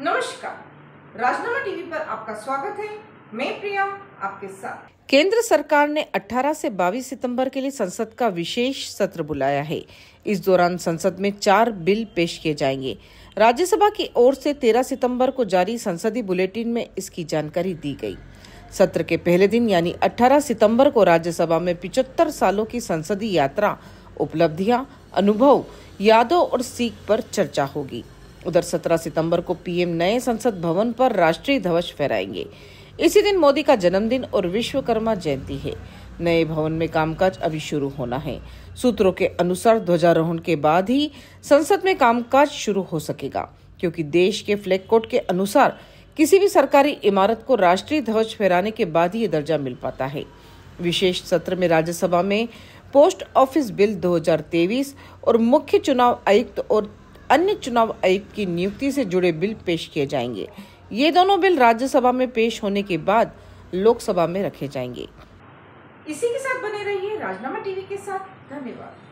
नमस्कार राजनामा टीवी पर आपका स्वागत है मैं प्रिया आपके साथ केंद्र सरकार ने 18 से 22 सितंबर के लिए संसद का विशेष सत्र बुलाया है इस दौरान संसद में चार बिल पेश किए जाएंगे राज्यसभा की ओर से 13 सितंबर को जारी संसदीय बुलेटिन में इसकी जानकारी दी गई सत्र के पहले दिन यानी 18 सितंबर को राज्यसभा में पिछहत्तर सालों की संसदीय यात्रा उपलब्धियां अनुभव यादों और सीख पर चर्चा होगी उधर 17 सितंबर को पीएम नए संसद भवन पर राष्ट्रीय ध्वज फहराएंगे इसी दिन मोदी का जन्मदिन और विश्वकर्मा जयंती है नए भवन में कामकाज अभी शुरू होना है सूत्रों के अनुसार ध्वजारोहण के बाद ही संसद में कामकाज शुरू हो सकेगा क्योंकि देश के फ्लैग कोड के अनुसार किसी भी सरकारी इमारत को राष्ट्रीय ध्वज फहराने के बाद ही ये दर्जा मिल पाता है विशेष सत्र में राज्यसभा में पोस्ट ऑफिस बिल 2023 और मुख्य चुनाव आयुक्त और अन्य चुनाव आयुक्त की नियुक्ति से जुड़े बिल पेश किए जाएंगे ये दोनों बिल राज्यसभा में पेश होने के बाद लोकसभा में रखे जाएंगे इसी के साथ बने रहिए राजनामा टीवी के साथ धन्यवाद